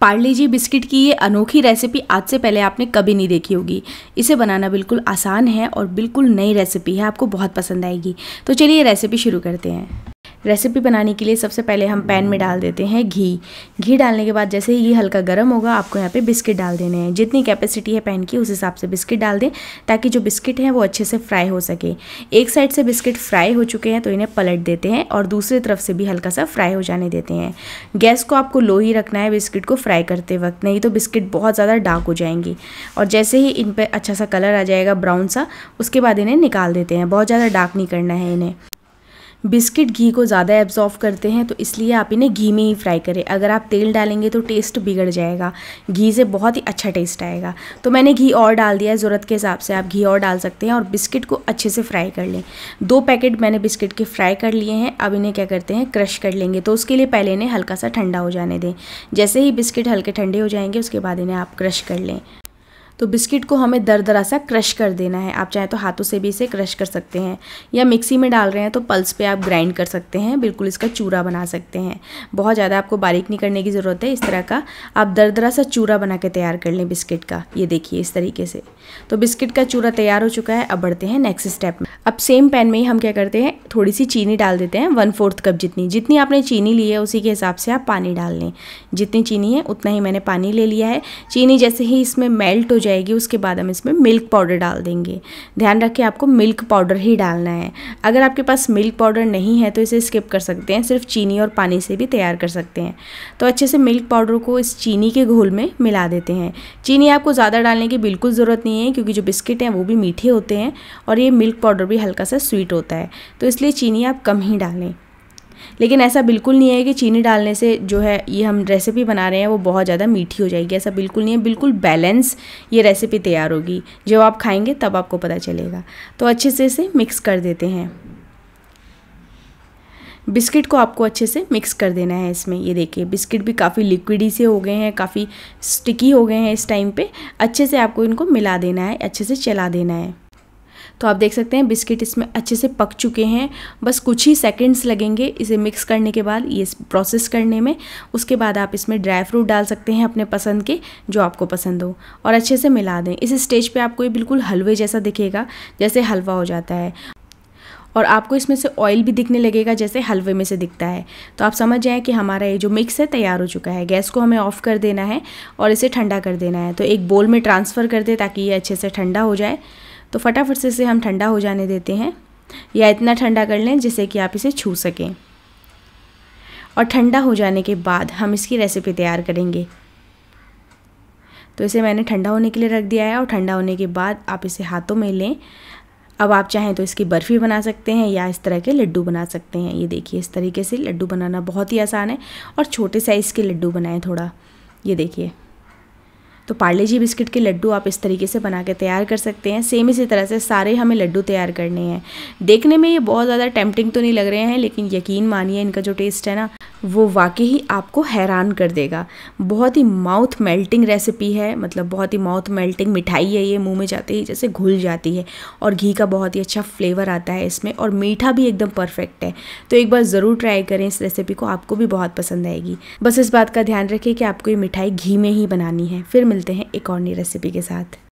पार्ले जी biscuit की ये अनोखी रेसिपी आज से पहले आपने कभी नहीं देखी होगी इसे बनाना बिल्कुल आसान है और बिल्कुल नई रेसिपी है आपको बहुत पसंद आएगी तो चलिए रेसिपी शुरू करते हैं रेसिपी बनाने के लिए सबसे पहले हम पैन में डाल देते हैं घी घी डालने के बाद जैसे ही ये हल्का गर्म होगा आपको यहाँ पे बिस्किट डाल देने हैं जितनी कैपेसिटी है पैन की उस हिसाब से बिस्किट डाल दें ताकि जो बिस्किट हैं वो अच्छे से फ्राई हो सके एक साइड से बिस्किट फ्राई हो चुके हैं तो इन्हें पलट देते हैं और दूसरी तरफ से भी हल्का सा फ्राई हो जाने देते हैं गैस को आपको लो ही रखना है बिस्किट को फ्राई करते वक्त नहीं तो बिस्किट बहुत ज़्यादा डार्क हो जाएंगी और जैसे ही इन पर अच्छा सा कलर आ जाएगा ब्राउन सा उसके बाद इन्हें निकाल देते हैं बहुत ज़्यादा डार्क नहीं करना है इन्हें बिस्किट घी को ज़्यादा एब्जॉर्व करते हैं तो इसलिए आप इन्हें घी में ही फ्राई करें अगर आप तेल डालेंगे तो टेस्ट बिगड़ जाएगा घी से बहुत ही अच्छा टेस्ट आएगा तो मैंने घी और डाल दिया है ज़रूरत के हिसाब से आप घी और डाल सकते हैं और बिस्किट को अच्छे से फ्राई कर लें दो पैकेट मैंने बिस्किट के फ्राई कर लिए हैं अब इन्हें क्या करते हैं क्रश कर लेंगे तो उसके लिए पहले इन्हें हल्का सा ठंडा हो जाने दें जैसे ही बिस्किट हल्के ठंडे हो जाएंगे उसके बाद इन्हें आप क्रश कर लें तो बिस्किट को हमें दर दरा सा क्रश कर देना है आप चाहें तो हाथों से भी इसे क्रश कर सकते हैं या मिक्सी में डाल रहे हैं तो पल्स पे आप ग्राइंड कर सकते हैं बिल्कुल इसका चूरा बना सकते हैं बहुत ज़्यादा आपको बारीक नहीं करने की ज़रूरत है इस तरह का आप दर दरा सा चूरा बना के तैयार कर लें बिस्किट का ये देखिए इस तरीके से तो बिस्किट का चूरा तैयार हो चुका है अब बढ़ते हैं नेक्स्ट स्टेप में अब सेम पैन में ही हम क्या करते हैं थोड़ी सी चीनी डाल देते हैं वन फोर्थ कप जितनी जितनी आपने चीनी ली है उसी के हिसाब से आप पानी डाल लें जितनी चीनी है उतना ही मैंने पानी ले लिया है चीनी जैसे ही इसमें मेल्ट हो जाएगी उसके बाद हम इसमें मिल्क पाउडर डाल देंगे ध्यान रखें आपको मिल्क पाउडर ही डालना है अगर आपके पास मिल्क पाउडर नहीं है तो इसे स्किप कर सकते हैं सिर्फ चीनी और पानी से भी तैयार कर सकते हैं तो अच्छे से मिल्क पाउडर को इस चीनी के घोल में मिला देते हैं चीनी आपको ज़्यादा डालने की बिल्कुल ज़रूरत नहीं है क्योंकि जो बिस्किट हैं वो भी मीठे होते हैं और ये मिल्क पाउडर भी हल्का सा स्वीट होता है तो इसलिए चीनी आप कम ही डालें लेकिन ऐसा बिल्कुल नहीं है कि चीनी डालने से जो है ये हम रेसिपी बना रहे हैं वो बहुत ज़्यादा मीठी हो जाएगी ऐसा बिल्कुल नहीं है बिल्कुल बैलेंस ये रेसिपी तैयार होगी जब आप खाएँगे तब आपको पता चलेगा तो अच्छे से इसे मिक्स कर देते हैं बिस्किट को आपको अच्छे से मिक्स कर देना है इसमें ये देखिए बिस्किट भी काफ़ी लिक्विडी से हो गए हैं काफ़ी स्टिकी हो गए हैं इस टाइम पे अच्छे से आपको इनको मिला देना है अच्छे से चला देना है तो आप देख सकते हैं बिस्किट इसमें अच्छे से पक चुके हैं बस कुछ ही सेकेंड्स लगेंगे इसे मिक्स करने के बाद ये प्रोसेस करने में उसके बाद आप इसमें ड्राई फ्रूट डाल सकते हैं अपने पसंद के जो आपको पसंद हो और अच्छे से मिला दें इस स्टेज पर आपको ये बिल्कुल हलवे जैसा दिखेगा जैसे हलवा हो जाता है और आपको इसमें से ऑयल भी दिखने लगेगा जैसे हलवे में से दिखता है तो आप समझ जाएँ कि हमारा ये जो मिक्स है तैयार हो चुका है गैस को हमें ऑफ़ कर देना है और इसे ठंडा कर देना है तो एक बोल में ट्रांसफ़र कर दें ताकि ये अच्छे से ठंडा हो जाए तो फटाफट से इसे हम ठंडा हो जाने देते हैं या इतना ठंडा कर लें जिससे कि आप इसे छू सकें और ठंडा हो जाने के बाद हम इसकी रेसिपी तैयार करेंगे तो इसे मैंने ठंडा होने के लिए रख दिया है और ठंडा होने के बाद आप इसे हाथों में लें अब आप चाहें तो इसकी बर्फ़ी बना सकते हैं या इस तरह के लड्डू बना सकते हैं ये देखिए इस तरीके से लड्डू बनाना बहुत ही आसान है और छोटे साइज़ के लड्डू बनाएं थोड़ा ये देखिए तो पार्ले जी बिस्किट के लड्डू आप इस तरीके से बना के तैयार कर सकते हैं सेम इसी तरह से सारे हमें लड्डू तैयार करने हैं देखने में ये बहुत ज़्यादा टेम्पटिंग तो नहीं लग रहे हैं लेकिन यकीन मानिए इनका जो टेस्ट है ना वो वाकई ही आपको हैरान कर देगा बहुत ही माउथ मेल्टिंग रेसिपी है मतलब बहुत ही माउथ मेल्टिंग मिठाई है ये मुंह में जाते ही जैसे घुल जाती है और घी का बहुत ही अच्छा फ्लेवर आता है इसमें और मीठा भी एकदम परफेक्ट है तो एक बार ज़रूर ट्राई करें इस रेसिपी को आपको भी बहुत पसंद आएगी बस इस बात का ध्यान रखें कि आपको ये मिठाई घी में ही बनानी है फिर मिलते हैं एक और नई रेसिपी के साथ